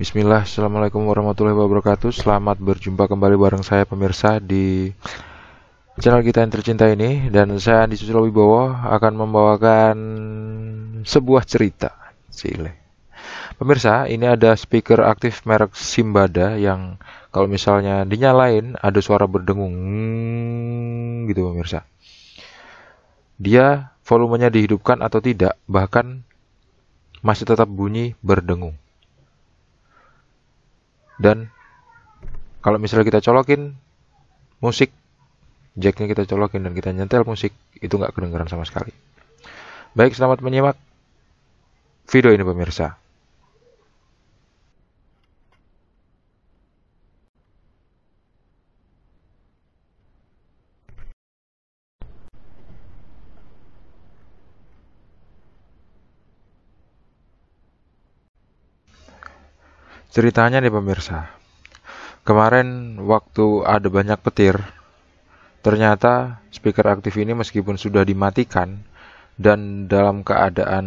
Bismillah, Assalamualaikum warahmatullahi wabarakatuh Selamat berjumpa kembali bareng saya pemirsa di channel kita yang tercinta ini Dan saya Andi bawah Wibowo akan membawakan sebuah cerita Cile. Pemirsa, ini ada speaker aktif merek Simbada yang kalau misalnya dinyalain ada suara berdengung gitu pemirsa Dia volumenya dihidupkan atau tidak bahkan masih tetap bunyi berdengung dan kalau misalnya kita colokin musik jacknya kita colokin dan kita nyentel musik itu nggak kedengeran sama sekali baik selamat menyimak video ini pemirsa Ceritanya nih pemirsa, kemarin waktu ada banyak petir, ternyata speaker aktif ini meskipun sudah dimatikan dan dalam keadaan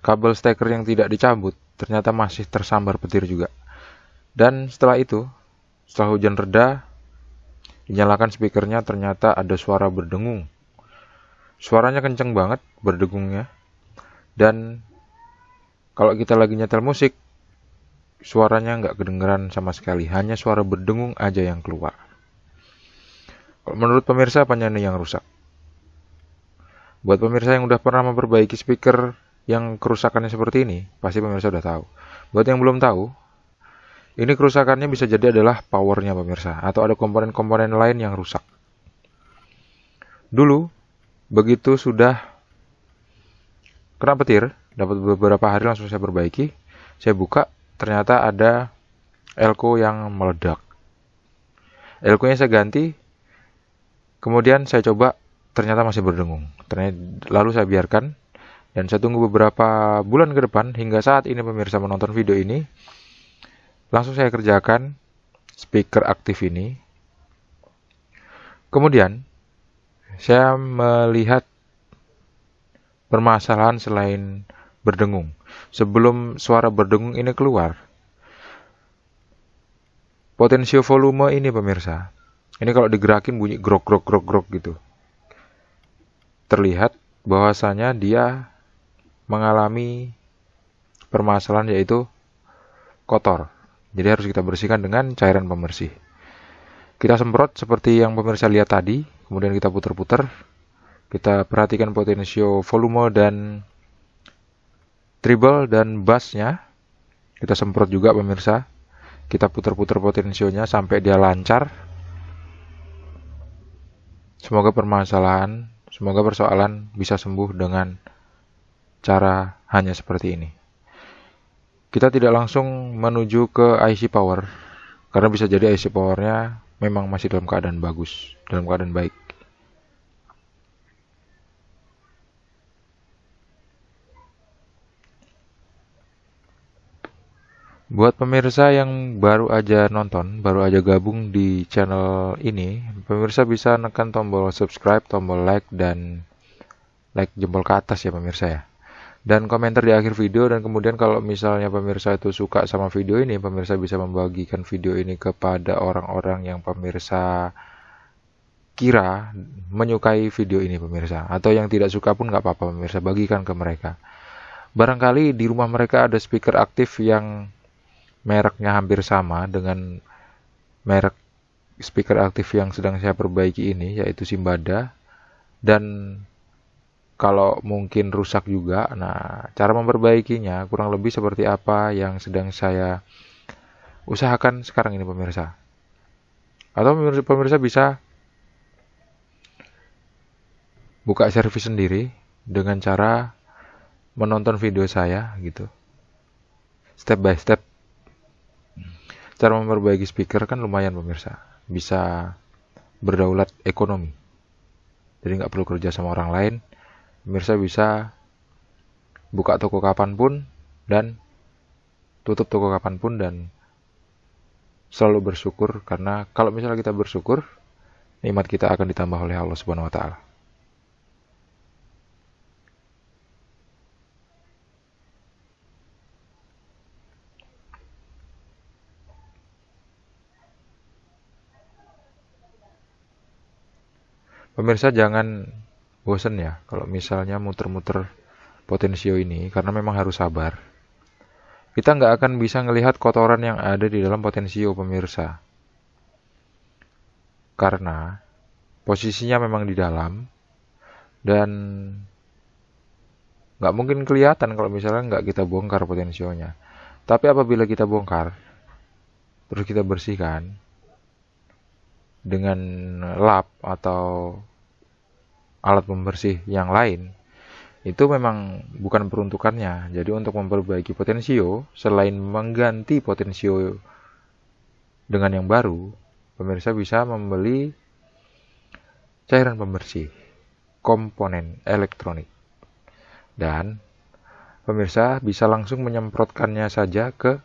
kabel steker yang tidak dicabut, ternyata masih tersambar petir juga. Dan setelah itu, setelah hujan reda, dinyalakan speakernya ternyata ada suara berdengung. Suaranya kenceng banget berdengungnya Dan kalau kita lagi nyetel musik, suaranya nggak kedengeran sama sekali, hanya suara berdengung aja yang keluar. Kalau menurut pemirsa, apanya nih yang rusak? Buat pemirsa yang udah pernah memperbaiki speaker yang kerusakannya seperti ini, pasti pemirsa udah tahu. Buat yang belum tahu, ini kerusakannya bisa jadi adalah powernya pemirsa, atau ada komponen-komponen lain yang rusak. Dulu, begitu sudah kena petir, dapat beberapa hari langsung saya perbaiki, saya buka, ternyata ada elko yang meledak. Elkonya saya ganti, kemudian saya coba, ternyata masih berdengung. Ternyata, lalu saya biarkan, dan saya tunggu beberapa bulan ke depan, hingga saat ini pemirsa menonton video ini, langsung saya kerjakan speaker aktif ini. Kemudian, saya melihat permasalahan selain berdengung sebelum suara berdengung ini keluar. Potensio volume ini pemirsa. Ini kalau digerakin bunyi grok grok grok grok gitu. Terlihat bahwasanya dia mengalami permasalahan yaitu kotor. Jadi harus kita bersihkan dengan cairan pembersih. Kita semprot seperti yang pemirsa lihat tadi, kemudian kita putar-putar. Kita perhatikan potensio volume dan treble dan bassnya kita semprot juga pemirsa kita putar-putar potensionya sampai dia lancar semoga permasalahan semoga persoalan bisa sembuh dengan cara hanya seperti ini kita tidak langsung menuju ke IC power karena bisa jadi IC powernya memang masih dalam keadaan bagus dalam keadaan baik Buat pemirsa yang baru aja nonton, baru aja gabung di channel ini, pemirsa bisa nekan tombol subscribe, tombol like, dan like jempol ke atas ya pemirsa ya. Dan komentar di akhir video, dan kemudian kalau misalnya pemirsa itu suka sama video ini, pemirsa bisa membagikan video ini kepada orang-orang yang pemirsa kira menyukai video ini pemirsa. Atau yang tidak suka pun nggak apa-apa pemirsa, bagikan ke mereka. Barangkali di rumah mereka ada speaker aktif yang mereknya hampir sama dengan merek speaker aktif yang sedang saya perbaiki ini yaitu Simbada dan kalau mungkin rusak juga nah cara memperbaikinya kurang lebih seperti apa yang sedang saya usahakan sekarang ini pemirsa atau pemirsa, bisa buka servis sendiri dengan cara menonton video saya gitu step by step Cara memperbaiki speaker kan lumayan pemirsa, bisa berdaulat ekonomi. Jadi nggak perlu kerja sama orang lain, pemirsa bisa buka toko kapan pun dan tutup toko kapan pun dan selalu bersyukur karena kalau misalnya kita bersyukur, nikmat kita akan ditambah oleh Allah Subhanahu wa taala. Pemirsa jangan bosen ya kalau misalnya muter-muter potensio ini karena memang harus sabar. Kita nggak akan bisa melihat kotoran yang ada di dalam potensio pemirsa. Karena posisinya memang di dalam dan nggak mungkin kelihatan kalau misalnya nggak kita bongkar potensionya. Tapi apabila kita bongkar, terus kita bersihkan, dengan lap atau alat pembersih yang lain itu memang bukan peruntukannya. Jadi untuk memperbaiki potensio selain mengganti potensio dengan yang baru, pemirsa bisa membeli cairan pembersih komponen elektronik. Dan pemirsa bisa langsung menyemprotkannya saja ke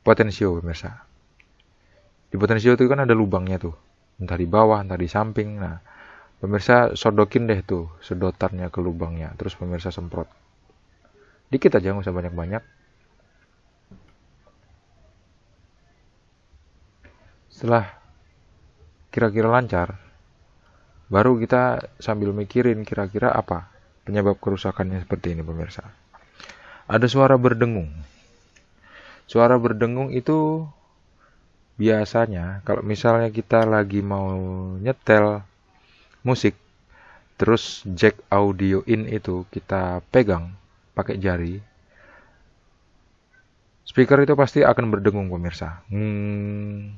potensio pemirsa. Di potensial itu kan ada lubangnya tuh. Entah di bawah, entah di samping. Nah, pemirsa sodokin deh tuh sedotannya ke lubangnya. Terus pemirsa semprot. Dikit aja, nggak usah banyak-banyak. Setelah kira-kira lancar, baru kita sambil mikirin kira-kira apa penyebab kerusakannya seperti ini pemirsa. Ada suara berdengung. Suara berdengung itu biasanya kalau misalnya kita lagi mau nyetel musik terus jack audio in itu kita pegang pakai jari speaker itu pasti akan berdengung pemirsa hmm.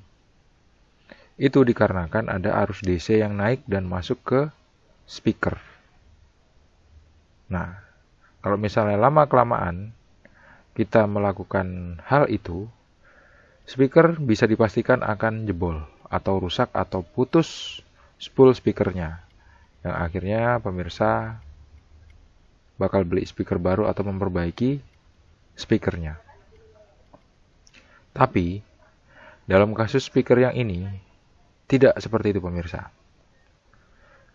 itu dikarenakan ada arus DC yang naik dan masuk ke speaker nah kalau misalnya lama kelamaan kita melakukan hal itu Speaker bisa dipastikan akan jebol atau rusak atau putus spool speakernya. Yang akhirnya pemirsa bakal beli speaker baru atau memperbaiki speakernya. Tapi dalam kasus speaker yang ini tidak seperti itu pemirsa.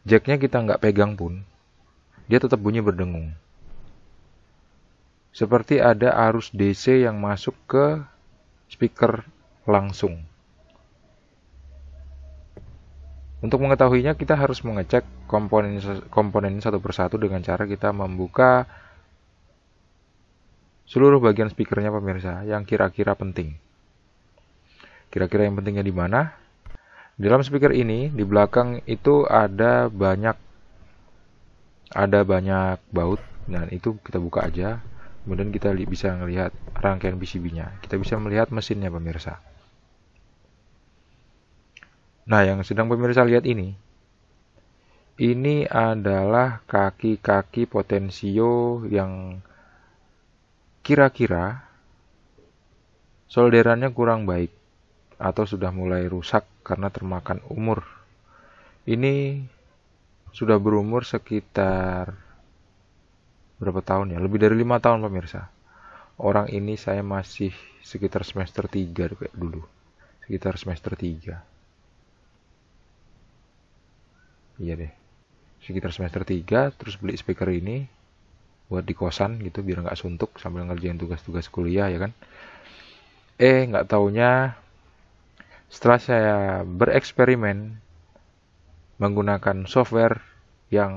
Jacknya kita nggak pegang pun, dia tetap bunyi berdengung. Seperti ada arus DC yang masuk ke speaker langsung. Untuk mengetahuinya, kita harus mengecek komponen komponen satu persatu dengan cara kita membuka seluruh bagian speakernya pemirsa yang kira-kira penting. Kira-kira yang pentingnya di mana? Di dalam speaker ini di belakang itu ada banyak ada banyak baut dan itu kita buka aja Kemudian kita bisa melihat rangkaian PCB-nya. Kita bisa melihat mesinnya pemirsa. Nah, yang sedang pemirsa lihat ini, ini adalah kaki-kaki potensio yang kira-kira solderannya kurang baik atau sudah mulai rusak karena termakan umur. Ini sudah berumur sekitar berapa tahun ya lebih dari lima tahun pemirsa orang ini saya masih sekitar semester 3 dulu sekitar semester 3 iya deh sekitar semester 3 terus beli speaker ini buat di kosan gitu biar nggak suntuk sambil ngerjain tugas-tugas kuliah ya kan eh nggak taunya setelah saya bereksperimen menggunakan software yang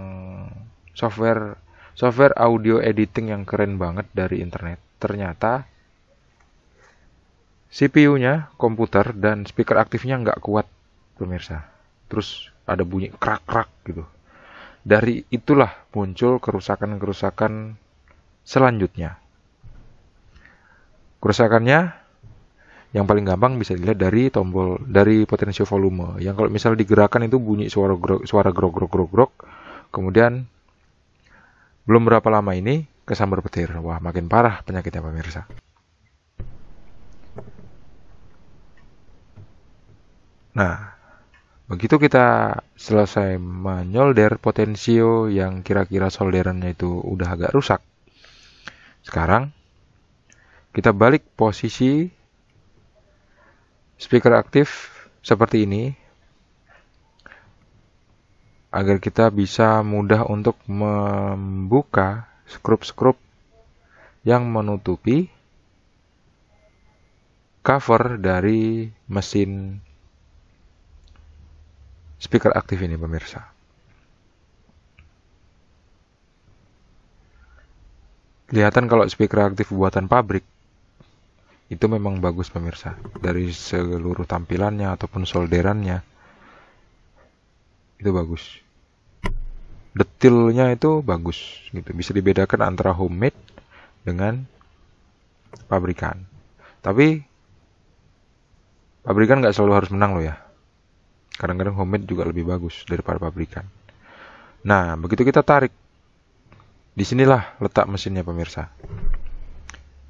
software software audio editing yang keren banget dari internet. Ternyata CPU-nya, komputer, dan speaker aktifnya nggak kuat, pemirsa. Terus ada bunyi krak-krak gitu. Dari itulah muncul kerusakan-kerusakan selanjutnya. Kerusakannya yang paling gampang bisa dilihat dari tombol dari potensio volume. Yang kalau misal digerakkan itu bunyi suara grok, suara grok grok grok grok. Kemudian belum berapa lama ini kesambar petir. Wah, makin parah penyakitnya pemirsa. Nah, begitu kita selesai menyolder potensio yang kira-kira solderannya itu udah agak rusak. Sekarang kita balik posisi speaker aktif seperti ini agar kita bisa mudah untuk membuka skrup-skrup yang menutupi cover dari mesin speaker aktif ini pemirsa. Kelihatan kalau speaker aktif buatan pabrik itu memang bagus pemirsa dari seluruh tampilannya ataupun solderannya itu bagus detilnya itu bagus gitu bisa dibedakan antara homemade dengan pabrikan tapi pabrikan nggak selalu harus menang lo ya kadang-kadang homemade juga lebih bagus daripada pabrikan nah begitu kita tarik disinilah letak mesinnya pemirsa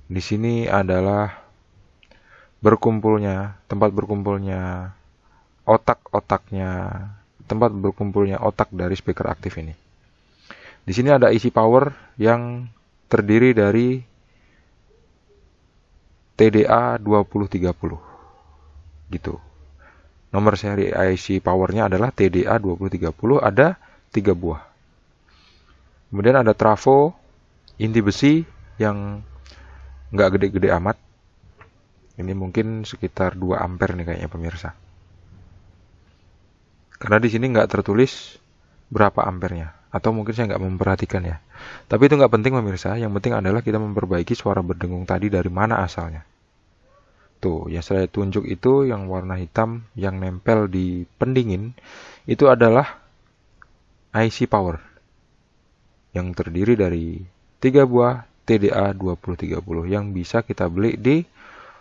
di sini adalah berkumpulnya tempat berkumpulnya otak-otaknya tempat berkumpulnya otak dari speaker aktif ini. Di sini ada isi power yang terdiri dari TDA 2030. Gitu. Nomor seri IC powernya adalah TDA 2030 ada 3 buah. Kemudian ada trafo inti besi yang nggak gede-gede amat. Ini mungkin sekitar 2 ampere nih kayaknya pemirsa. Karena di sini nggak tertulis berapa ampernya atau mungkin saya nggak memperhatikan ya. Tapi itu nggak penting pemirsa, yang penting adalah kita memperbaiki suara berdengung tadi dari mana asalnya. Tuh, yang saya tunjuk itu yang warna hitam yang nempel di pendingin itu adalah IC power yang terdiri dari tiga buah TDA 2030 yang bisa kita beli di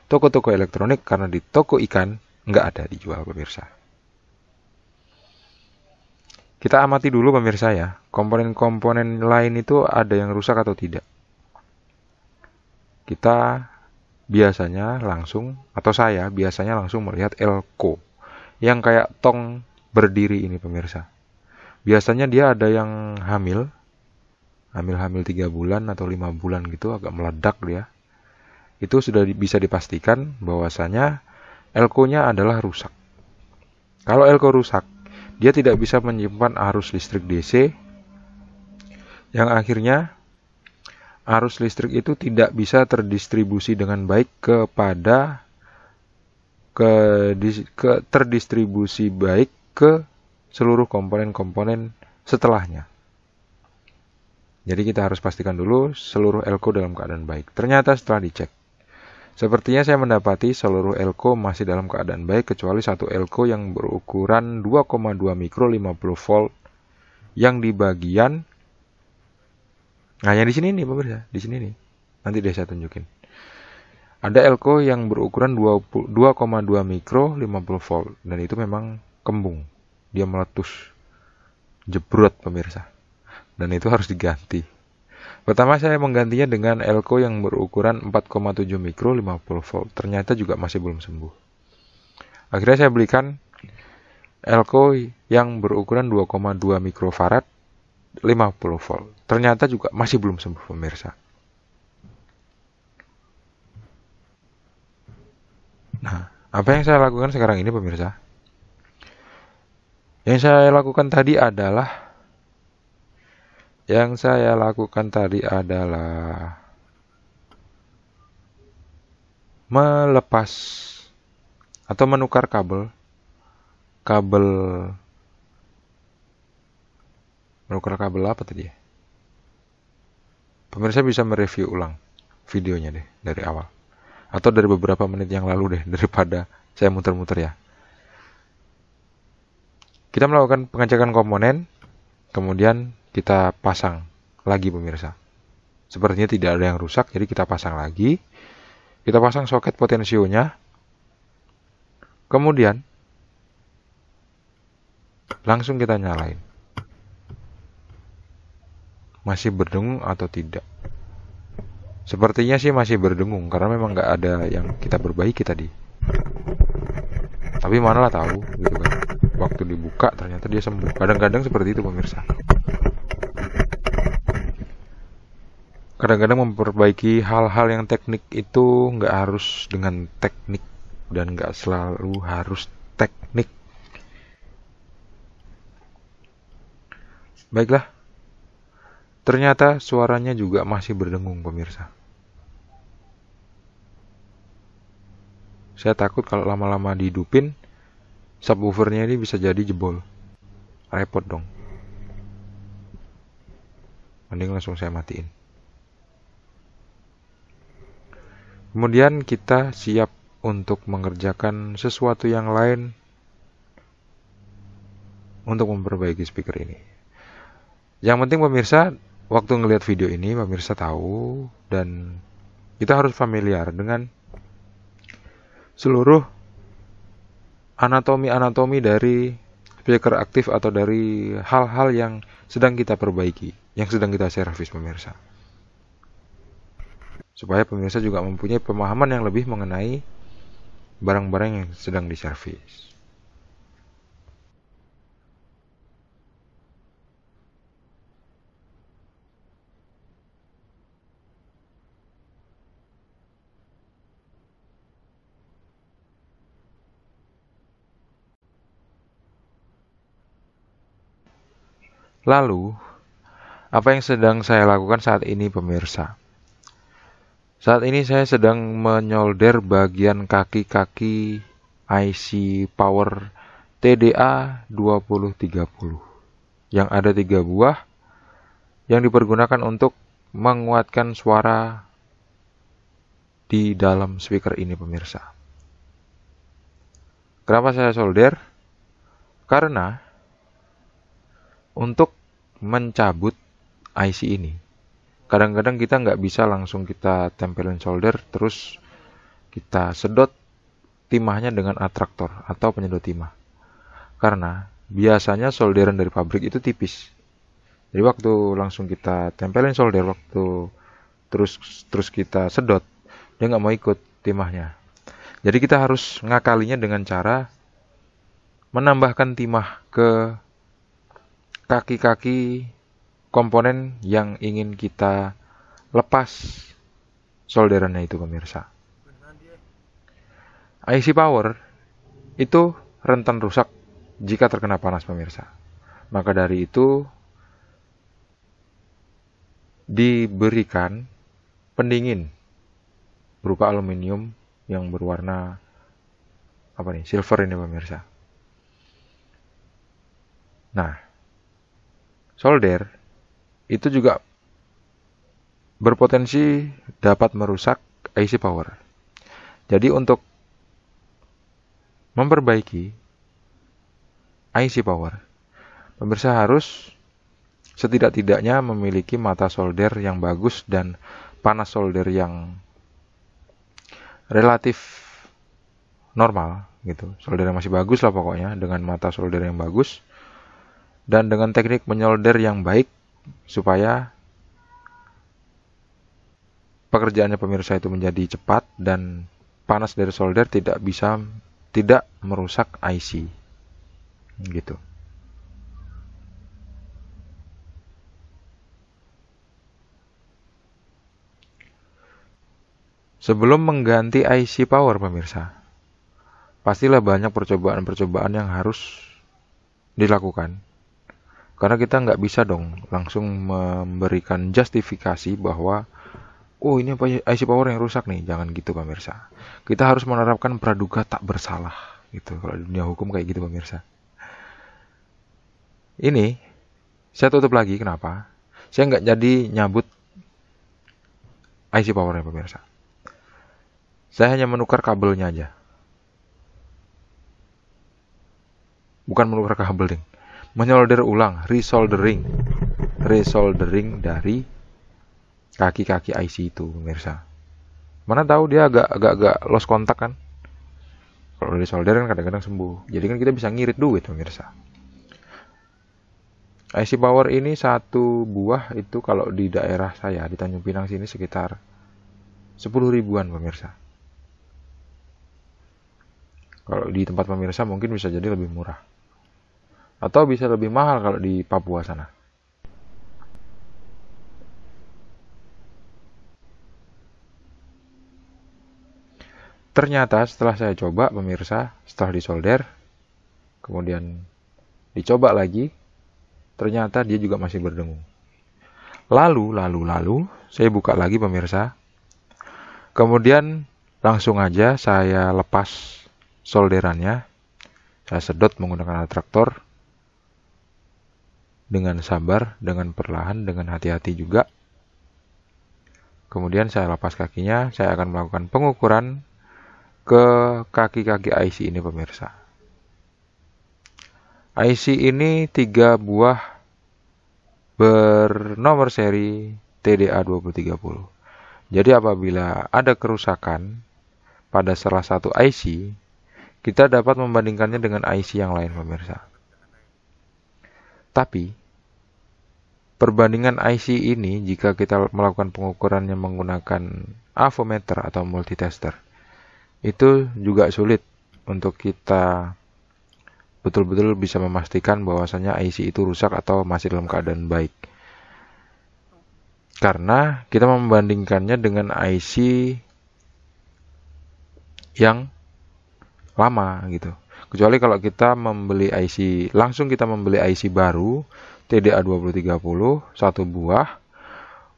toko-toko elektronik karena di toko ikan nggak ada dijual pemirsa. Kita amati dulu pemirsa ya, komponen-komponen lain itu ada yang rusak atau tidak. Kita biasanya langsung atau saya biasanya langsung melihat elko yang kayak tong berdiri ini pemirsa. Biasanya dia ada yang hamil, hamil-hamil 3 bulan atau 5 bulan gitu agak meledak dia. Itu sudah bisa dipastikan bahwasanya elko-nya adalah rusak. Kalau elko rusak, dia tidak bisa menyimpan arus listrik DC yang akhirnya arus listrik itu tidak bisa terdistribusi dengan baik kepada ke, ke terdistribusi baik ke seluruh komponen-komponen setelahnya. Jadi kita harus pastikan dulu seluruh elko dalam keadaan baik. Ternyata setelah dicek Sepertinya saya mendapati seluruh elko masih dalam keadaan baik kecuali satu elko yang berukuran 2,2 mikro 50 volt yang di bagian Nah, yang di sini nih pemirsa, di sini nih. Nanti deh saya tunjukin. Ada elko yang berukuran 2,2 mikro 50 volt dan itu memang kembung. Dia meletus. Jebrot pemirsa. Dan itu harus diganti. Pertama saya menggantinya dengan elko yang berukuran 4,7 mikro 50 volt. Ternyata juga masih belum sembuh. Akhirnya saya belikan elko yang berukuran 2,2 mikrofarad 50 volt. Ternyata juga masih belum sembuh pemirsa. Nah, apa yang saya lakukan sekarang ini pemirsa? Yang saya lakukan tadi adalah yang saya lakukan tadi adalah melepas atau menukar kabel kabel menukar kabel apa tadi ya? Pemirsa bisa mereview ulang videonya deh dari awal atau dari beberapa menit yang lalu deh daripada saya muter-muter ya. Kita melakukan pengecekan komponen, kemudian kita pasang lagi pemirsa. Sepertinya tidak ada yang rusak, jadi kita pasang lagi. Kita pasang soket potensionya. Kemudian langsung kita nyalain. Masih berdengung atau tidak? Sepertinya sih masih berdengung karena memang nggak ada yang kita perbaiki tadi. Tapi manalah tahu gitu kan. Waktu dibuka ternyata dia sembuh. Kadang-kadang seperti itu pemirsa. kadang-kadang memperbaiki hal-hal yang teknik itu nggak harus dengan teknik dan nggak selalu harus teknik baiklah ternyata suaranya juga masih berdengung pemirsa saya takut kalau lama-lama didupin subwoofernya ini bisa jadi jebol repot dong mending langsung saya matiin Kemudian kita siap untuk mengerjakan sesuatu yang lain untuk memperbaiki speaker ini. Yang penting pemirsa, waktu ngelihat video ini pemirsa tahu dan kita harus familiar dengan seluruh anatomi-anatomi dari speaker aktif atau dari hal-hal yang sedang kita perbaiki, yang sedang kita servis pemirsa supaya pemirsa juga mempunyai pemahaman yang lebih mengenai barang-barang yang sedang diservis. Lalu, apa yang sedang saya lakukan saat ini, pemirsa? Saat ini saya sedang menyolder bagian kaki-kaki IC Power TDA 2030 yang ada tiga buah yang dipergunakan untuk menguatkan suara di dalam speaker ini pemirsa. Kenapa saya solder? Karena untuk mencabut IC ini kadang-kadang kita nggak bisa langsung kita tempelin solder terus kita sedot timahnya dengan atraktor atau penyedot timah karena biasanya solderan dari pabrik itu tipis jadi waktu langsung kita tempelin solder waktu terus terus kita sedot dia nggak mau ikut timahnya jadi kita harus ngakalinya dengan cara menambahkan timah ke kaki-kaki komponen yang ingin kita lepas solderannya itu pemirsa. IC power itu rentan rusak jika terkena panas pemirsa. Maka dari itu diberikan pendingin berupa aluminium yang berwarna apa nih silver ini pemirsa. Nah, solder itu juga berpotensi dapat merusak IC power. Jadi untuk memperbaiki IC power, pemirsa harus setidak-tidaknya memiliki mata solder yang bagus dan panas solder yang relatif normal gitu. Solder yang masih bagus lah pokoknya dengan mata solder yang bagus dan dengan teknik menyolder yang baik supaya pekerjaannya pemirsa itu menjadi cepat dan panas dari solder tidak bisa tidak merusak IC gitu. Sebelum mengganti IC power pemirsa, pastilah banyak percobaan-percobaan yang harus dilakukan karena kita nggak bisa dong langsung memberikan justifikasi bahwa oh ini ya, IC power yang rusak nih, jangan gitu pemirsa. Kita harus menerapkan praduga tak bersalah gitu kalau di dunia hukum kayak gitu pemirsa. Ini saya tutup lagi kenapa? Saya nggak jadi nyabut IC powernya pemirsa. Saya hanya menukar kabelnya aja. Bukan menukar kabel ding menyolder ulang, resoldering, resoldering dari kaki-kaki IC itu, pemirsa. Mana tahu dia agak agak agak los kontak kan? Kalau resolder kan kadang-kadang sembuh. Jadi kan kita bisa ngirit duit, pemirsa. IC power ini satu buah itu kalau di daerah saya di Tanjung Pinang sini sekitar 10 ribuan pemirsa. Kalau di tempat pemirsa mungkin bisa jadi lebih murah atau bisa lebih mahal kalau di Papua sana. Ternyata setelah saya coba pemirsa, setelah disolder, kemudian dicoba lagi, ternyata dia juga masih berdengung. Lalu, lalu, lalu, saya buka lagi pemirsa. Kemudian langsung aja saya lepas solderannya. Saya sedot menggunakan alat traktor dengan sabar, dengan perlahan, dengan hati-hati juga. Kemudian saya lepas kakinya, saya akan melakukan pengukuran ke kaki-kaki IC ini pemirsa. IC ini tiga buah bernomor seri TDA 2030. Jadi apabila ada kerusakan pada salah satu IC, kita dapat membandingkannya dengan IC yang lain pemirsa. Tapi perbandingan IC ini jika kita melakukan pengukuran yang menggunakan avometer atau multitester itu juga sulit untuk kita betul-betul bisa memastikan bahwasannya IC itu rusak atau masih dalam keadaan baik. Karena kita membandingkannya dengan IC yang lama gitu. Kecuali kalau kita membeli IC, langsung kita membeli IC baru TDA2030 satu buah.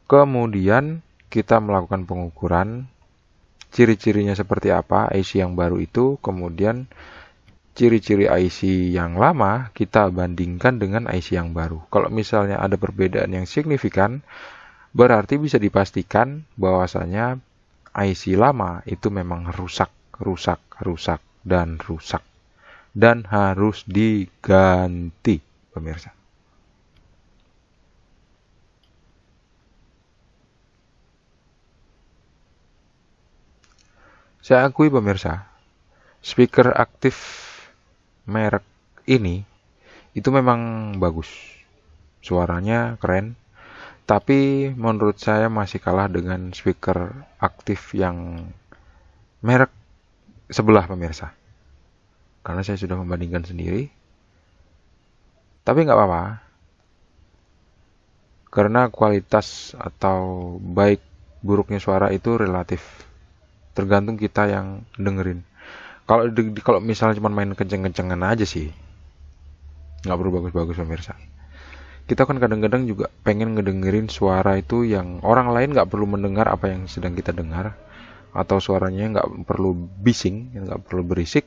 Kemudian kita melakukan pengukuran ciri-cirinya seperti apa IC yang baru itu, kemudian ciri-ciri IC yang lama kita bandingkan dengan IC yang baru. Kalau misalnya ada perbedaan yang signifikan, berarti bisa dipastikan bahwasanya IC lama itu memang rusak, rusak, rusak, dan rusak dan harus diganti, pemirsa. Saya akui pemirsa, speaker aktif merek ini itu memang bagus. Suaranya keren, tapi menurut saya masih kalah dengan speaker aktif yang merek sebelah pemirsa karena saya sudah membandingkan sendiri. Tapi nggak apa-apa, karena kualitas atau baik buruknya suara itu relatif, tergantung kita yang dengerin. Kalau kalau misalnya cuma main kenceng-kencengan aja sih, nggak perlu bagus-bagus pemirsa. Kita kan kadang-kadang juga pengen ngedengerin suara itu yang orang lain nggak perlu mendengar apa yang sedang kita dengar, atau suaranya nggak perlu bising, nggak perlu berisik,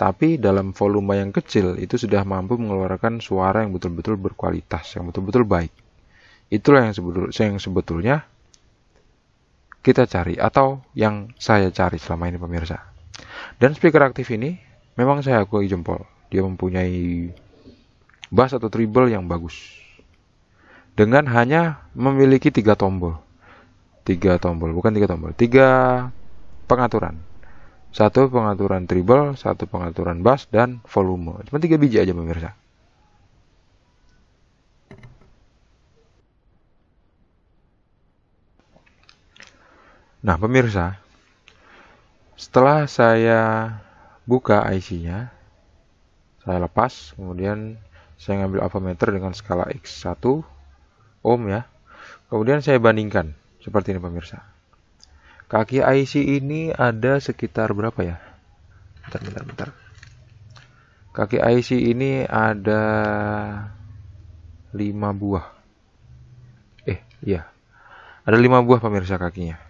tapi dalam volume yang kecil itu sudah mampu mengeluarkan suara yang betul-betul berkualitas, yang betul-betul baik. Itulah yang, sebetulnya, yang sebetulnya kita cari atau yang saya cari selama ini pemirsa. Dan speaker aktif ini memang saya akui jempol. Dia mempunyai bass atau treble yang bagus. Dengan hanya memiliki tiga tombol. Tiga tombol, bukan tiga tombol. Tiga pengaturan satu pengaturan treble, satu pengaturan bass dan volume. Cuma tiga biji aja pemirsa. Nah, pemirsa, setelah saya buka IC-nya, saya lepas, kemudian saya ngambil avometer dengan skala X1 ohm ya. Kemudian saya bandingkan seperti ini pemirsa. Kaki IC ini ada sekitar berapa ya? Bentar, bentar, bentar. Kaki IC ini ada 5 buah. Eh, iya. Ada 5 buah pemirsa kakinya.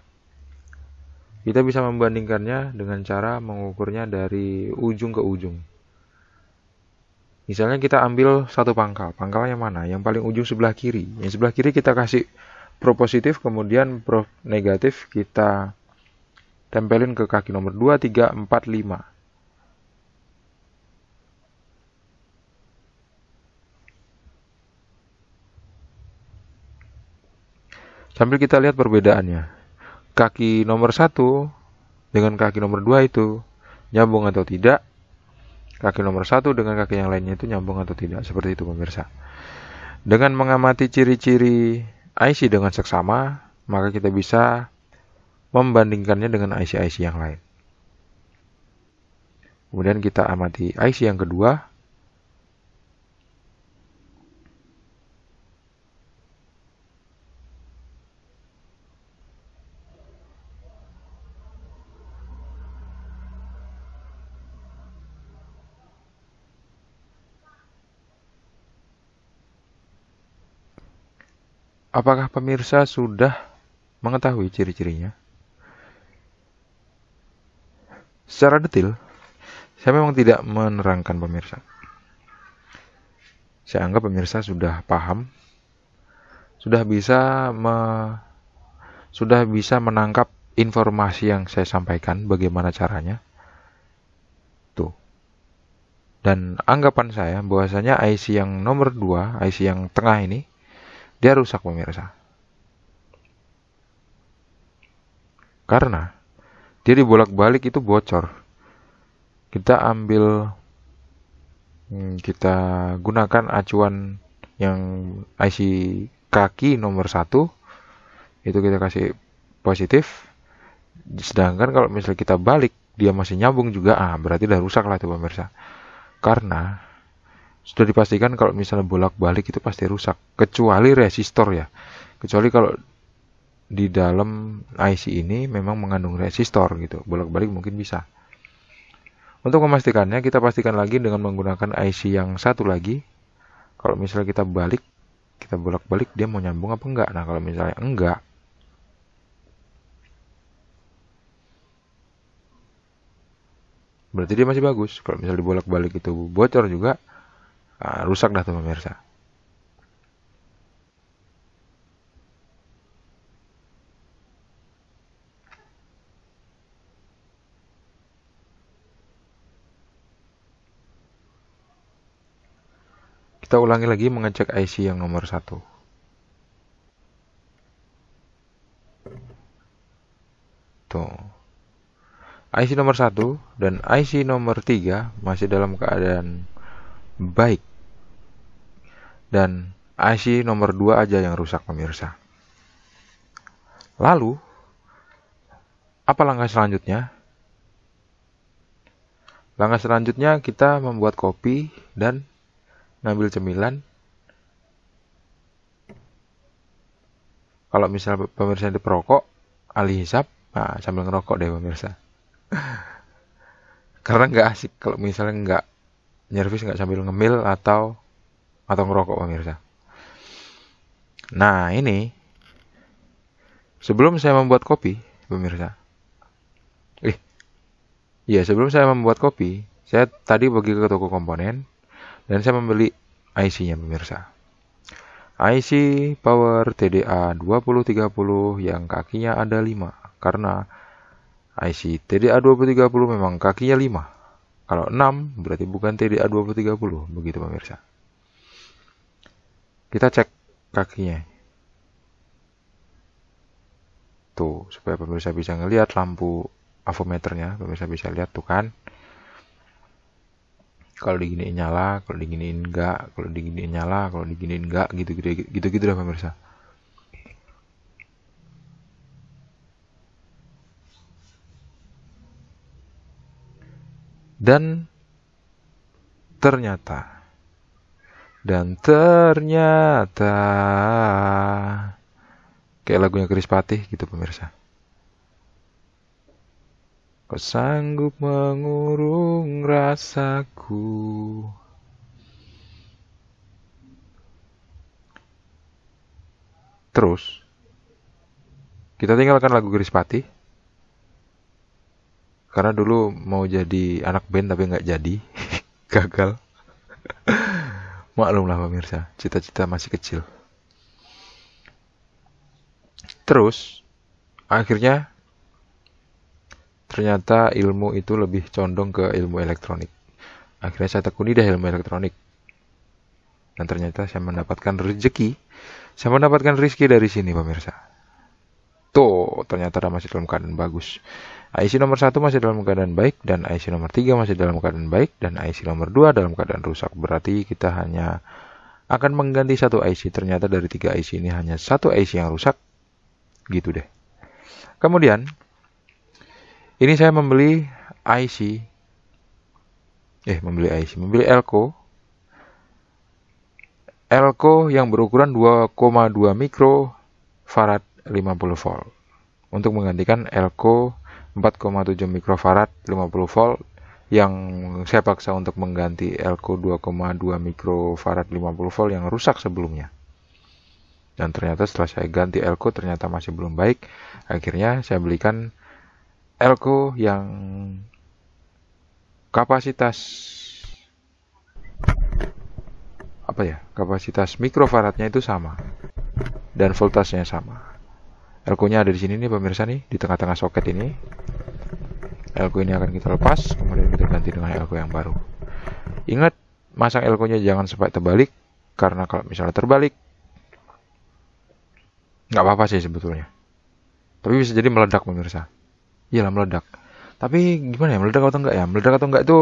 Kita bisa membandingkannya dengan cara mengukurnya dari ujung ke ujung. Misalnya kita ambil satu pangkal. Pangkalnya mana? Yang paling ujung sebelah kiri. Yang sebelah kiri kita kasih pro positif kemudian pro negatif kita tempelin ke kaki nomor 2, 3, 4, 5. Sambil kita lihat perbedaannya. Kaki nomor 1 dengan kaki nomor 2 itu nyambung atau tidak. Kaki nomor 1 dengan kaki yang lainnya itu nyambung atau tidak. Seperti itu pemirsa. Dengan mengamati ciri-ciri IC dengan seksama, maka kita bisa membandingkannya dengan IC-IC yang lain. Kemudian kita amati IC yang kedua, Apakah pemirsa sudah mengetahui ciri-cirinya? Secara detail? saya memang tidak menerangkan pemirsa. Saya anggap pemirsa sudah paham, sudah bisa me, sudah bisa menangkap informasi yang saya sampaikan bagaimana caranya. Tuh. Dan anggapan saya bahwasanya IC yang nomor 2, IC yang tengah ini dia rusak pemirsa. Karena dia dibolak-balik itu bocor. Kita ambil hmm, kita gunakan acuan yang IC kaki nomor satu itu kita kasih positif sedangkan kalau misalnya kita balik dia masih nyambung juga ah berarti udah rusak lah tuh pemirsa karena sudah dipastikan kalau misalnya bolak-balik itu pasti rusak kecuali resistor ya kecuali kalau di dalam IC ini memang mengandung resistor gitu bolak-balik mungkin bisa untuk memastikannya kita pastikan lagi dengan menggunakan IC yang satu lagi kalau misalnya kita balik kita bolak-balik dia mau nyambung apa enggak nah kalau misalnya enggak berarti dia masih bagus kalau misalnya dibolak-balik itu bocor juga Nah, rusak dah tuh pemirsa. Kita ulangi lagi mengecek IC yang nomor satu. Tuh. IC nomor satu dan IC nomor tiga masih dalam keadaan baik dan IC nomor 2 aja yang rusak pemirsa. Lalu, apa langkah selanjutnya? Langkah selanjutnya kita membuat kopi dan ngambil cemilan. Kalau misal pemirsa di perokok, alih hisap, nah, sambil ngerokok deh pemirsa. Karena nggak asik kalau misalnya nggak nyervis nggak sambil ngemil atau atau ngerokok pemirsa. Nah ini sebelum saya membuat kopi pemirsa. Eh, ya sebelum saya membuat kopi, saya tadi pergi ke toko komponen dan saya membeli IC-nya pemirsa. IC Power TDA 2030 yang kakinya ada 5 karena IC TDA 2030 memang kakinya 5. Kalau 6 berarti bukan TDA 2030 begitu pemirsa. Kita cek kakinya. Tuh, supaya pemirsa bisa ngelihat lampu avometernya, pemirsa bisa lihat tuh kan. Kalau diginiin nyala, kalau diginiin enggak, kalau diginiin nyala, kalau diginiin enggak, gitu-gitu gitu-gitu dah pemirsa. Dan ternyata dan ternyata kayak lagunya Chris Patih gitu pemirsa. Kau sanggup mengurung rasaku Terus Kita tinggalkan lagu Chris Patih Karena dulu mau jadi anak band tapi nggak jadi Gagal Maklumlah pemirsa, cita-cita masih kecil. Terus, akhirnya ternyata ilmu itu lebih condong ke ilmu elektronik. Akhirnya saya tekuni deh ilmu elektronik. Dan ternyata saya mendapatkan rezeki. Saya mendapatkan rezeki dari sini pemirsa. Tuh, ternyata masih dalam keadaan bagus. IC nomor 1 masih dalam keadaan baik dan IC nomor 3 masih dalam keadaan baik dan IC nomor 2 dalam keadaan rusak. Berarti kita hanya akan mengganti satu IC. Ternyata dari tiga IC ini hanya satu IC yang rusak. Gitu deh. Kemudian ini saya membeli IC eh membeli IC, membeli Elko. Elko yang berukuran 2,2 mikro farad 50 volt untuk menggantikan Elko 4,7 mikrofarad 50 volt yang saya paksa untuk mengganti elko 2,2 mikrofarad 50 volt yang rusak sebelumnya. Dan ternyata setelah saya ganti elko ternyata masih belum baik. Akhirnya saya belikan elko yang kapasitas apa ya? Kapasitas mikrofaradnya itu sama dan voltasnya sama. Elkonya ada di sini nih pemirsa nih di tengah-tengah soket ini elko ini akan kita lepas kemudian kita ganti dengan elko yang baru ingat masang Elkonya jangan sampai terbalik karena kalau misalnya terbalik nggak apa-apa sih sebetulnya tapi bisa jadi meledak pemirsa Iya meledak tapi gimana ya meledak atau enggak ya meledak atau enggak itu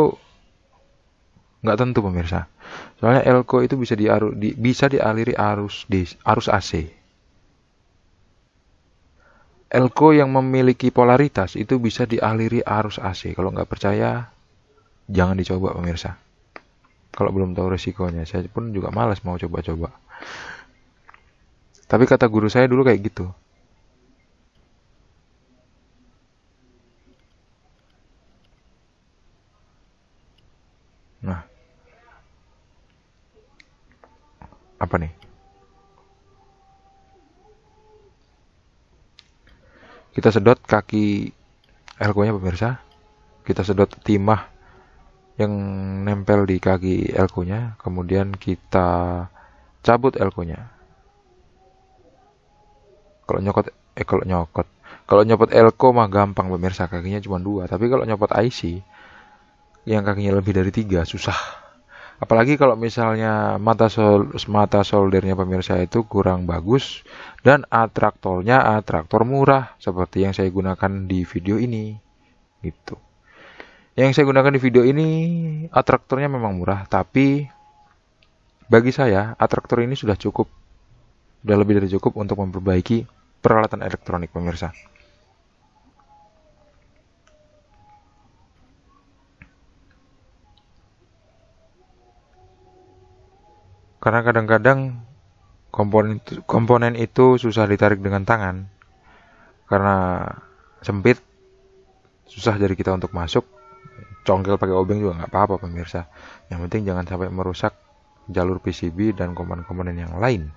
nggak tentu pemirsa soalnya elko itu bisa diaru, di, bisa dialiri arus di, arus AC elko yang memiliki polaritas itu bisa dialiri arus AC. Kalau nggak percaya, jangan dicoba pemirsa. Kalau belum tahu resikonya, saya pun juga malas mau coba-coba. Tapi kata guru saya dulu kayak gitu. Nah, apa nih? Kita sedot kaki elko-nya pemirsa. Kita sedot timah yang nempel di kaki elko-nya, kemudian kita cabut elko-nya. Kalau nyokot eh kalau nyokot. Kalau nyopot elko mah gampang pemirsa, kakinya cuma dua. Tapi kalau nyopot IC yang kakinya lebih dari tiga susah apalagi kalau misalnya mata sol mata soldernya pemirsa itu kurang bagus dan atraktornya atraktor murah seperti yang saya gunakan di video ini gitu yang saya gunakan di video ini atraktornya memang murah tapi bagi saya atraktor ini sudah cukup sudah lebih dari cukup untuk memperbaiki peralatan elektronik pemirsa Karena kadang-kadang komponen itu, komponen itu susah ditarik dengan tangan karena sempit, susah jadi kita untuk masuk. Congkel pakai obeng juga nggak apa-apa pemirsa. Yang penting jangan sampai merusak jalur PCB dan komponen-komponen yang lain.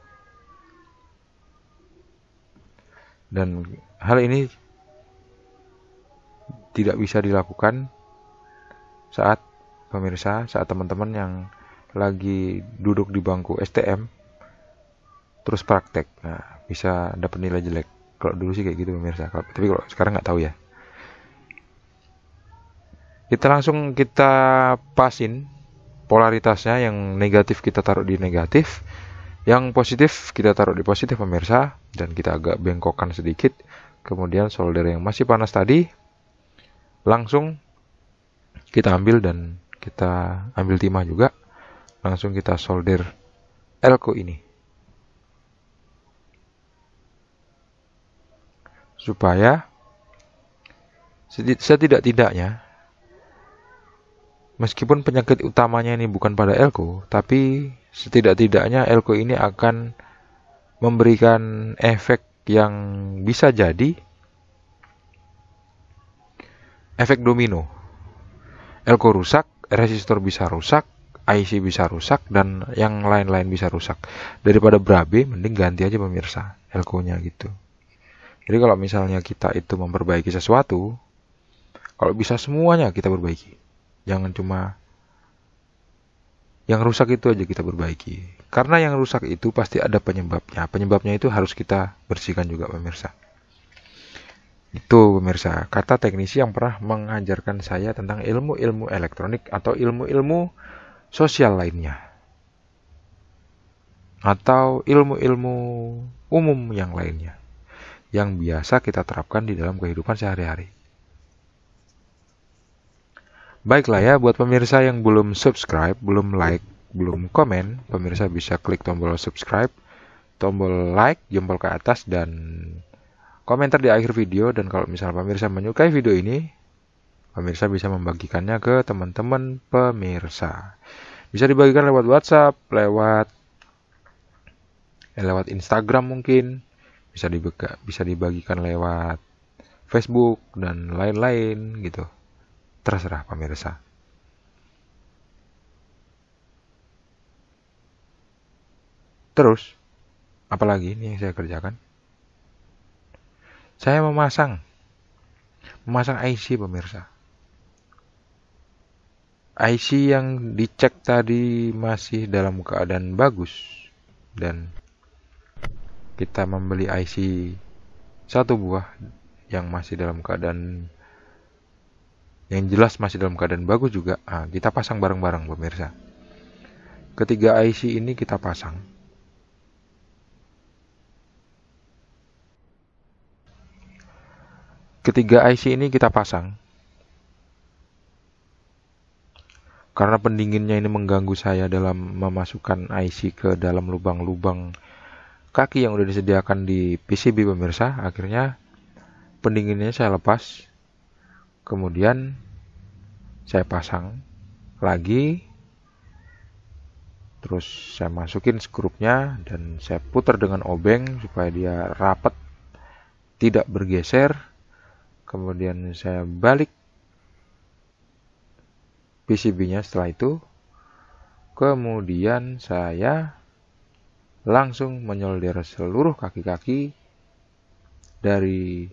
Dan hal ini tidak bisa dilakukan saat pemirsa, saat teman-teman yang lagi duduk di bangku STM terus praktek nah, bisa dapat nilai jelek kalau dulu sih kayak gitu pemirsa tapi kalau sekarang nggak tahu ya kita langsung kita pasin polaritasnya yang negatif kita taruh di negatif yang positif kita taruh di positif pemirsa dan kita agak bengkokkan sedikit kemudian solder yang masih panas tadi langsung kita ambil dan kita ambil timah juga langsung kita solder elko ini supaya setidak-tidaknya meskipun penyakit utamanya ini bukan pada elko tapi setidak-tidaknya elko ini akan memberikan efek yang bisa jadi efek domino elko rusak resistor bisa rusak IC bisa rusak dan yang lain-lain bisa rusak. Daripada berabe mending ganti aja pemirsa elko-nya gitu. Jadi kalau misalnya kita itu memperbaiki sesuatu, kalau bisa semuanya kita perbaiki. Jangan cuma yang rusak itu aja kita perbaiki. Karena yang rusak itu pasti ada penyebabnya. Penyebabnya itu harus kita bersihkan juga pemirsa. Itu pemirsa, kata teknisi yang pernah mengajarkan saya tentang ilmu-ilmu elektronik atau ilmu-ilmu sosial lainnya, atau ilmu-ilmu umum yang lainnya yang biasa kita terapkan di dalam kehidupan sehari-hari. Baiklah ya, buat pemirsa yang belum subscribe, belum like, belum komen, pemirsa bisa klik tombol subscribe, tombol like, jempol ke atas, dan komentar di akhir video. Dan kalau misalnya pemirsa menyukai video ini, Pemirsa bisa membagikannya ke teman-teman pemirsa. Bisa dibagikan lewat WhatsApp, lewat eh, lewat Instagram mungkin, bisa dibuka, bisa dibagikan lewat Facebook dan lain-lain gitu. Terserah pemirsa. Terus, apalagi ini yang saya kerjakan? Saya memasang memasang IC pemirsa. IC yang dicek tadi masih dalam keadaan bagus dan kita membeli IC satu buah yang masih dalam keadaan yang jelas masih dalam keadaan bagus juga nah, kita pasang bareng-bareng pemirsa ketiga IC ini kita pasang ketiga IC ini kita pasang Karena pendinginnya ini mengganggu saya dalam memasukkan IC ke dalam lubang-lubang kaki yang sudah disediakan di PCB pemirsa. Akhirnya pendinginnya saya lepas. Kemudian saya pasang lagi. Terus saya masukin skrupnya dan saya putar dengan obeng supaya dia rapat, tidak bergeser. Kemudian saya balik PCB-nya setelah itu. Kemudian saya langsung menyolder seluruh kaki-kaki dari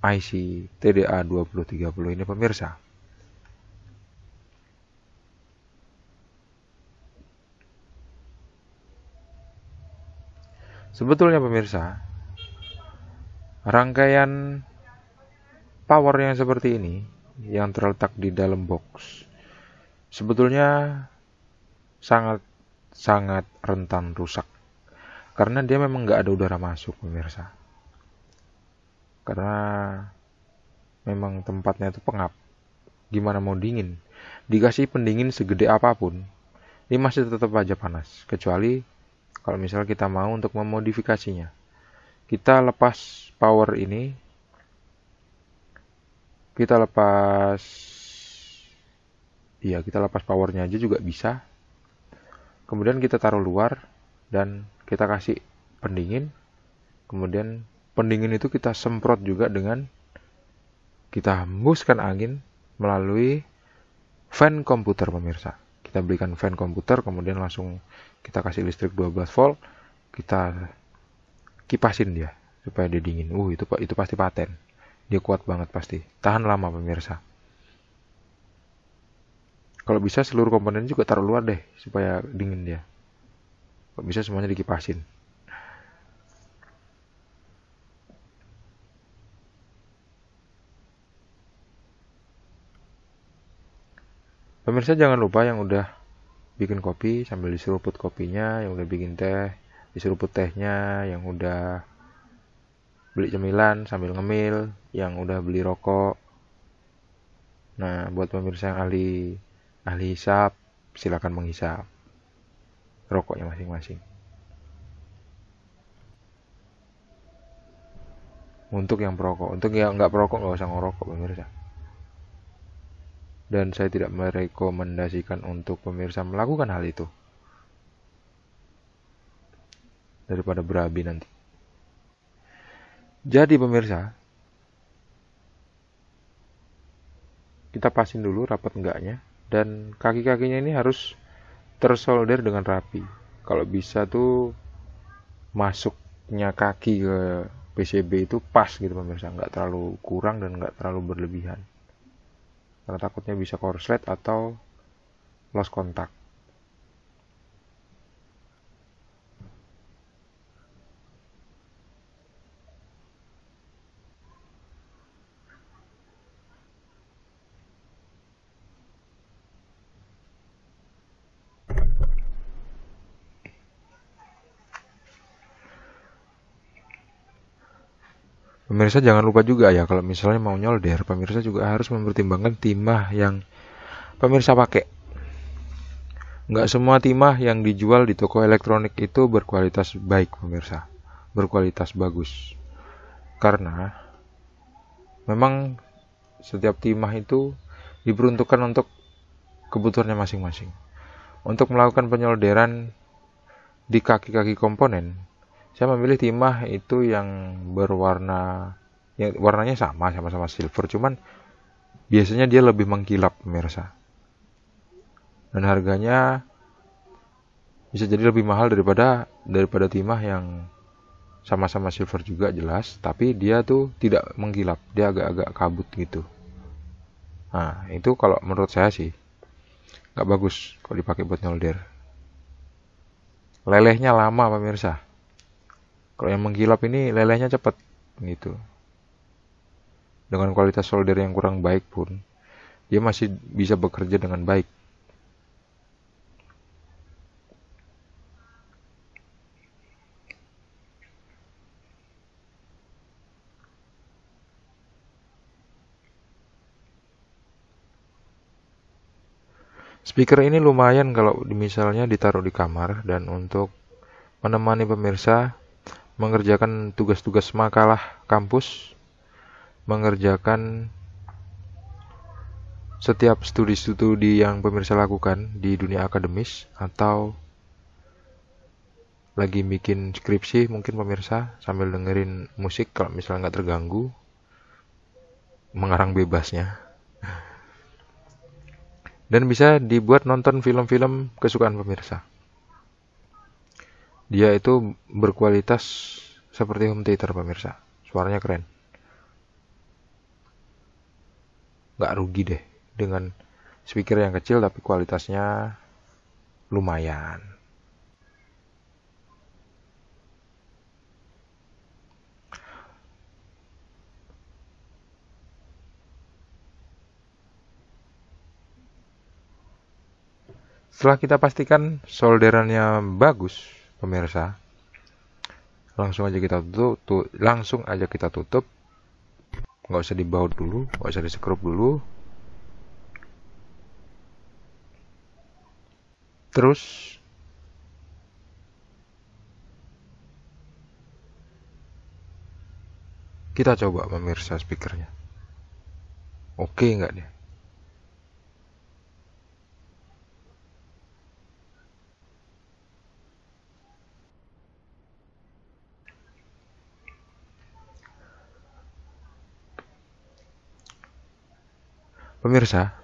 IC TDA 2030 ini pemirsa. Sebetulnya pemirsa, rangkaian power yang seperti ini yang terletak di dalam box sebetulnya sangat sangat rentan rusak karena dia memang nggak ada udara masuk pemirsa karena memang tempatnya itu pengap gimana mau dingin dikasih pendingin segede apapun ini masih tetap aja panas kecuali kalau misal kita mau untuk memodifikasinya kita lepas power ini kita lepas ya kita lepas powernya aja juga bisa kemudian kita taruh luar dan kita kasih pendingin kemudian pendingin itu kita semprot juga dengan kita hembuskan angin melalui fan komputer pemirsa kita belikan fan komputer kemudian langsung kita kasih listrik 12 volt kita kipasin dia supaya dia dingin uh itu itu pasti paten dia kuat banget pasti tahan lama pemirsa kalau bisa seluruh komponen juga taruh luar deh supaya dingin dia kalau bisa semuanya dikipasin Pemirsa jangan lupa yang udah bikin kopi sambil diseruput kopinya, yang udah bikin teh, diseruput tehnya, yang udah beli cemilan sambil ngemil, yang udah beli rokok. Nah, buat pemirsa yang ahli Ahli hisap, silakan menghisap rokoknya masing-masing. Untuk yang perokok, untuk yang nggak perokok nggak usah ngerokok pemirsa. Dan saya tidak merekomendasikan untuk pemirsa melakukan hal itu. Daripada berabi nanti. Jadi pemirsa, kita pasin dulu rapat enggaknya dan kaki-kakinya ini harus tersolder dengan rapi kalau bisa tuh masuknya kaki ke PCB itu pas gitu pemirsa nggak terlalu kurang dan nggak terlalu berlebihan karena takutnya bisa korslet atau loss kontak Pemirsa jangan lupa juga ya kalau misalnya mau nyolder, pemirsa juga harus mempertimbangkan timah yang pemirsa pakai. Nggak semua timah yang dijual di toko elektronik itu berkualitas baik pemirsa, berkualitas bagus. Karena memang setiap timah itu diperuntukkan untuk kebutuhannya masing-masing. Untuk melakukan penyolderan di kaki-kaki komponen, saya memilih timah itu yang berwarna yang warnanya sama sama-sama silver cuman biasanya dia lebih mengkilap pemirsa dan harganya bisa jadi lebih mahal daripada daripada timah yang sama-sama silver juga jelas tapi dia tuh tidak mengkilap dia agak-agak kabut gitu nah itu kalau menurut saya sih nggak bagus kalau dipakai buat nyolder lelehnya lama pemirsa kalau yang mengkilap ini lelehnya cepat gitu. Dengan kualitas solder yang kurang baik pun, dia masih bisa bekerja dengan baik. Speaker ini lumayan kalau misalnya ditaruh di kamar dan untuk menemani pemirsa mengerjakan tugas-tugas makalah kampus, mengerjakan setiap studi-studi yang pemirsa lakukan di dunia akademis atau lagi bikin skripsi mungkin pemirsa sambil dengerin musik kalau misalnya nggak terganggu mengarang bebasnya dan bisa dibuat nonton film-film kesukaan pemirsa dia itu berkualitas seperti home theater pemirsa suaranya keren nggak rugi deh dengan speaker yang kecil tapi kualitasnya lumayan Setelah kita pastikan solderannya bagus, pemirsa langsung aja kita tutup tu, langsung aja kita tutup nggak usah dibaut dulu nggak usah disekrup dulu terus kita coba pemirsa speakernya oke okay nggak dia Pemirsa,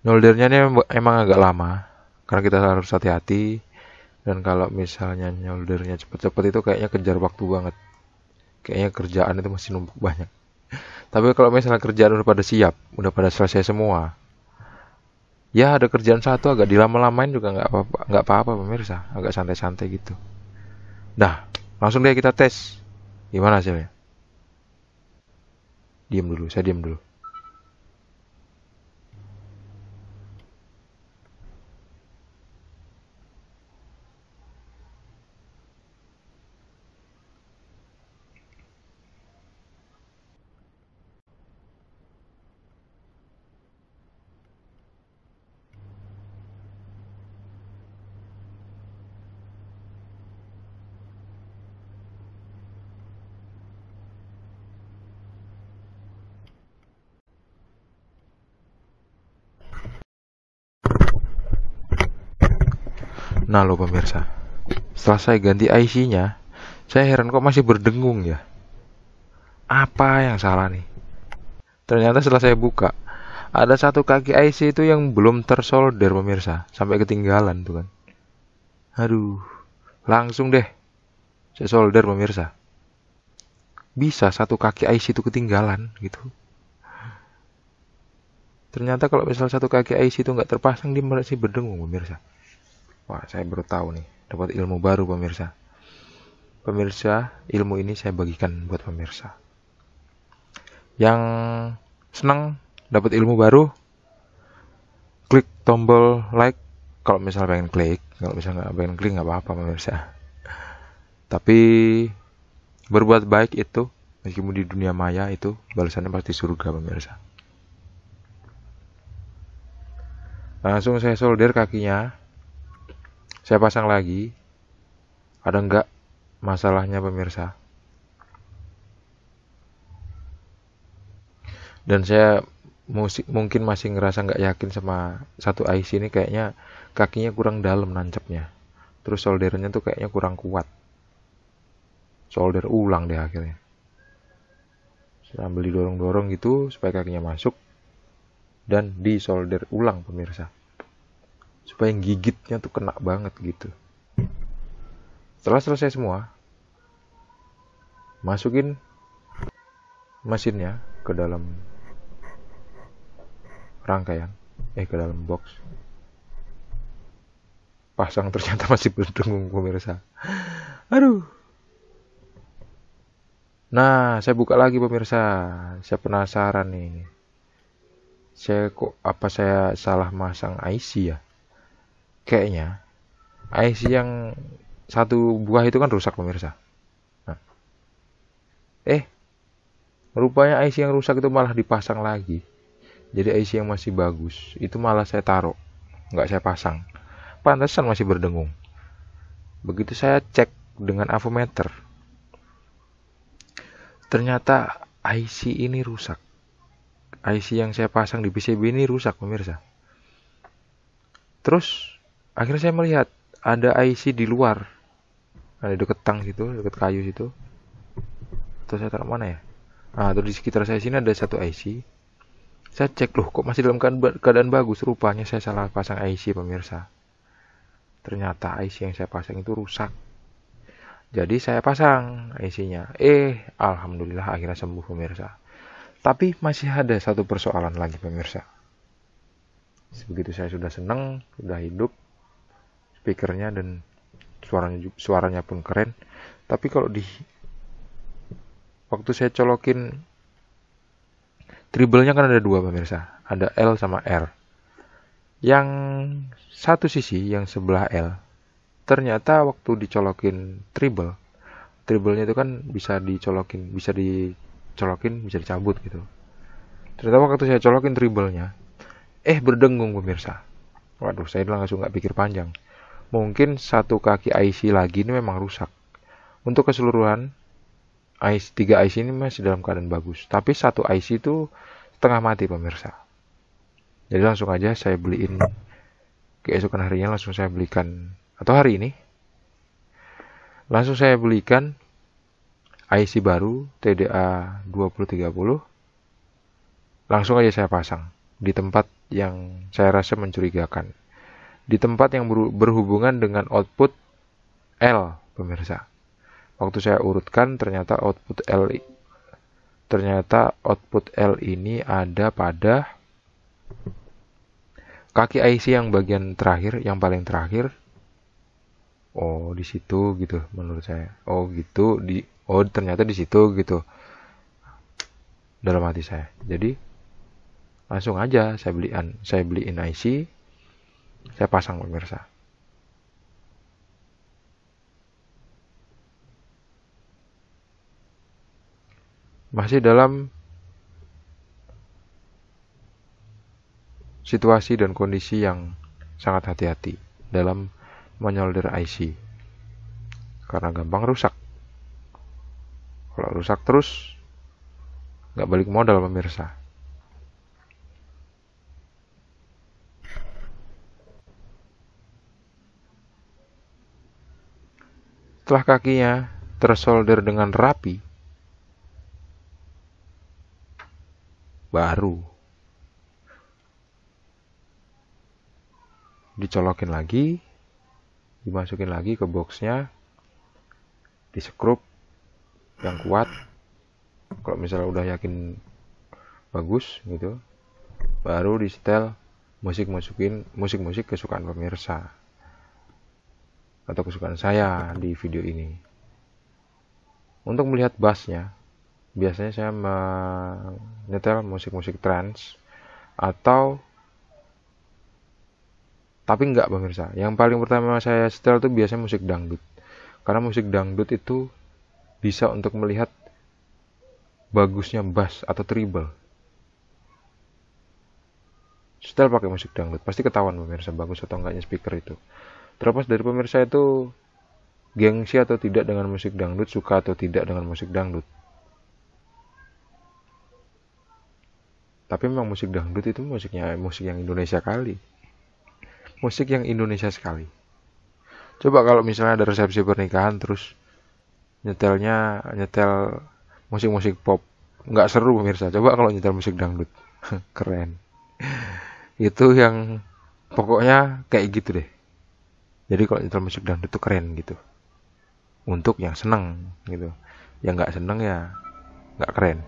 nyoldernya ini emang agak lama karena kita harus hati-hati dan kalau misalnya nyoldernya cepet-cepet itu kayaknya kejar waktu banget kayaknya kerjaan itu masih numpuk banyak tapi kalau misalnya kerjaan udah pada siap udah pada selesai semua ya ada kerjaan satu agak dilama-lamain juga nggak apa-apa nggak apa-apa pemirsa agak santai-santai gitu nah langsung deh kita tes gimana hasilnya diam dulu saya diam dulu Nah pemirsa, setelah saya ganti IC-nya, saya heran kok masih berdengung ya. Apa yang salah nih? Ternyata setelah saya buka, ada satu kaki IC itu yang belum tersolder pemirsa, sampai ketinggalan tuh kan. Aduh, langsung deh, saya solder pemirsa. Bisa satu kaki IC itu ketinggalan gitu. Ternyata kalau misal satu kaki IC itu nggak terpasang, dia masih berdengung pemirsa. Wah, saya baru tahu nih, dapat ilmu baru pemirsa. Pemirsa, ilmu ini saya bagikan buat pemirsa. Yang senang dapat ilmu baru, klik tombol like kalau misalnya pengen klik, kalau misalnya nggak pengen klik nggak apa-apa pemirsa. Tapi berbuat baik itu meskipun di dunia maya itu balasannya pasti surga pemirsa. Langsung saya solder kakinya saya pasang lagi. Ada enggak masalahnya pemirsa? Dan saya musik mungkin masih ngerasa nggak yakin sama satu IC ini kayaknya kakinya kurang dalam nancepnya. Terus soldernya tuh kayaknya kurang kuat. Solder ulang deh akhirnya. Sambil didorong-dorong gitu supaya kakinya masuk dan disolder ulang pemirsa supaya gigitnya tuh kena banget gitu setelah selesai semua masukin mesinnya ke dalam rangkaian eh ke dalam box pasang ternyata masih berdengung pemirsa aduh Nah, saya buka lagi pemirsa. Saya penasaran nih. Saya kok apa saya salah masang IC ya? kayaknya IC yang satu buah itu kan rusak pemirsa nah. eh rupanya IC yang rusak itu malah dipasang lagi jadi IC yang masih bagus itu malah saya taruh nggak saya pasang pantesan masih berdengung begitu saya cek dengan avometer ternyata IC ini rusak. IC yang saya pasang di PCB ini rusak pemirsa. Terus akhirnya saya melihat ada IC di luar ada deket tang situ deket kayu situ terus saya taruh mana ya nah terus di sekitar saya sini ada satu IC saya cek loh kok masih dalam keadaan bagus rupanya saya salah pasang IC pemirsa ternyata IC yang saya pasang itu rusak jadi saya pasang IC-nya eh alhamdulillah akhirnya sembuh pemirsa tapi masih ada satu persoalan lagi pemirsa begitu saya sudah senang sudah hidup speakernya dan suaranya suaranya pun keren tapi kalau di waktu saya colokin triplenya kan ada dua pemirsa ada L sama R yang satu sisi yang sebelah L ternyata waktu dicolokin triple, triplenya itu kan bisa dicolokin bisa dicolokin bisa dicabut gitu ternyata waktu saya colokin triplenya, eh berdengung pemirsa waduh saya langsung nggak pikir panjang mungkin satu kaki IC lagi ini memang rusak. Untuk keseluruhan, IC, tiga IC ini masih dalam keadaan bagus. Tapi satu IC itu setengah mati pemirsa. Jadi langsung aja saya beliin keesokan harinya langsung saya belikan atau hari ini langsung saya belikan IC baru TDA 2030 langsung aja saya pasang di tempat yang saya rasa mencurigakan di tempat yang berhubungan dengan output L, pemirsa. Waktu saya urutkan ternyata output L ternyata output L ini ada pada kaki IC yang bagian terakhir, yang paling terakhir. Oh, di situ gitu menurut saya. Oh, gitu di oh ternyata di situ gitu. Dalam hati saya. Jadi langsung aja saya beli saya beliin IC saya pasang pemirsa. Masih dalam situasi dan kondisi yang sangat hati-hati dalam menyolder IC karena gampang rusak. Kalau rusak terus, nggak balik modal pemirsa. Setelah kakinya tersolder dengan rapi, baru dicolokin lagi, dimasukin lagi ke boxnya, disekrup yang kuat. Kalau misalnya udah yakin bagus gitu, baru di setel musik-musikin musik-musik kesukaan pemirsa atau kesukaan saya di video ini. Untuk melihat bassnya, biasanya saya menyetel musik-musik trance atau tapi enggak pemirsa. Yang paling pertama saya setel itu biasanya musik dangdut. Karena musik dangdut itu bisa untuk melihat bagusnya bass atau treble. Setel pakai musik dangdut, pasti ketahuan pemirsa bagus atau enggaknya speaker itu. Terlepas dari pemirsa itu gengsi atau tidak dengan musik dangdut, suka atau tidak dengan musik dangdut. Tapi memang musik dangdut itu musiknya musik yang Indonesia kali. Musik yang Indonesia sekali. Coba kalau misalnya ada resepsi pernikahan terus nyetelnya nyetel musik-musik pop nggak seru pemirsa coba kalau nyetel musik dangdut keren itu yang pokoknya kayak gitu deh jadi kalau intro musik dangdut tuh keren gitu untuk yang seneng gitu yang nggak seneng ya nggak keren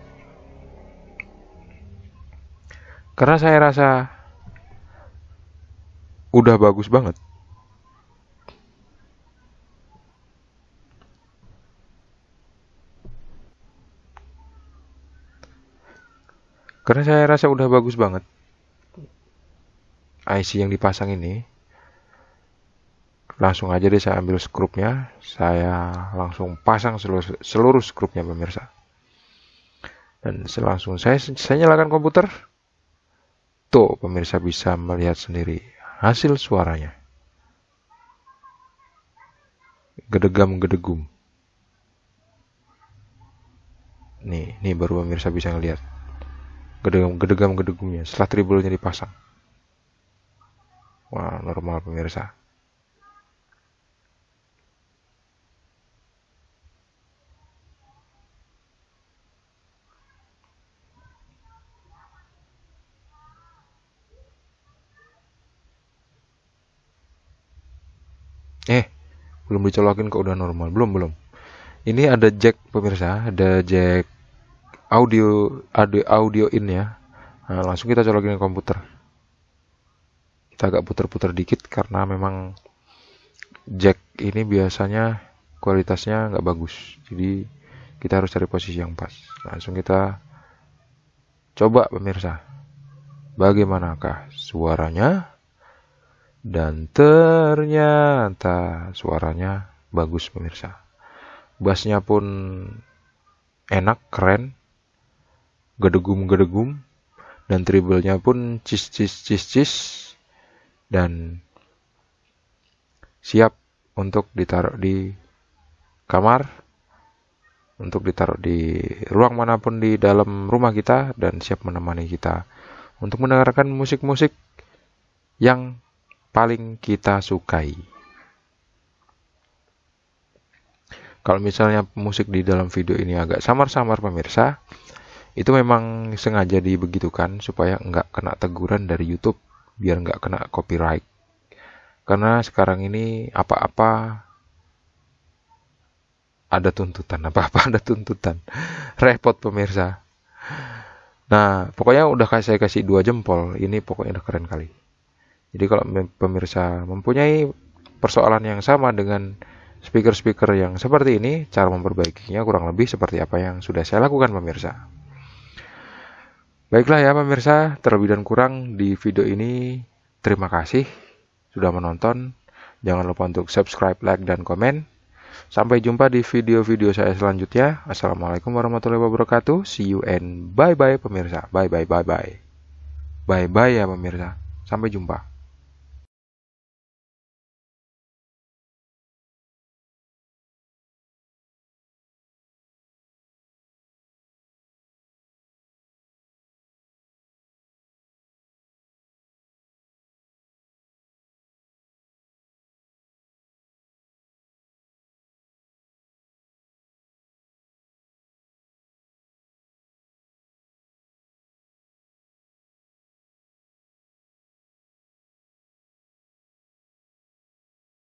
karena saya rasa udah bagus banget karena saya rasa udah bagus banget IC yang dipasang ini langsung aja deh saya ambil skrupnya saya langsung pasang seluruh, seluruh skrupnya pemirsa dan langsung saya, saya nyalakan komputer tuh pemirsa bisa melihat sendiri hasil suaranya gedegam gedegum nih nih baru pemirsa bisa ngelihat gedegam gedegam gedegumnya setelah tribulnya dipasang wah normal pemirsa Eh, belum dicolokin kok udah normal. Belum, belum. Ini ada jack pemirsa, ada jack audio audio, audio in ya. Nah, langsung kita colokin ke komputer. Kita agak putar-putar dikit karena memang jack ini biasanya kualitasnya nggak bagus. Jadi kita harus cari posisi yang pas. Langsung kita coba pemirsa. Bagaimanakah suaranya? Dan ternyata suaranya bagus pemirsa. Bassnya pun enak, keren. Gedegum-gedegum. Dan triplenya pun cis-cis-cis-cis. Dan siap untuk ditaruh di kamar, untuk ditaruh di ruang manapun di dalam rumah kita dan siap menemani kita untuk mendengarkan musik-musik yang paling kita sukai. Kalau misalnya musik di dalam video ini agak samar-samar pemirsa, itu memang sengaja dibegitukan supaya nggak kena teguran dari YouTube, biar nggak kena copyright. Karena sekarang ini apa-apa ada tuntutan, apa-apa ada tuntutan. Repot pemirsa. Nah, pokoknya udah saya kasih dua jempol, ini pokoknya udah keren kali. Jadi kalau pemirsa mempunyai persoalan yang sama dengan speaker-speaker yang seperti ini, cara memperbaikinya kurang lebih seperti apa yang sudah saya lakukan pemirsa. Baiklah ya pemirsa, terlebih dan kurang di video ini terima kasih sudah menonton. Jangan lupa untuk subscribe, like, dan komen. Sampai jumpa di video-video saya selanjutnya. Assalamualaikum warahmatullahi wabarakatuh. See you and bye-bye pemirsa. Bye-bye, bye-bye. Bye-bye ya pemirsa. Sampai jumpa.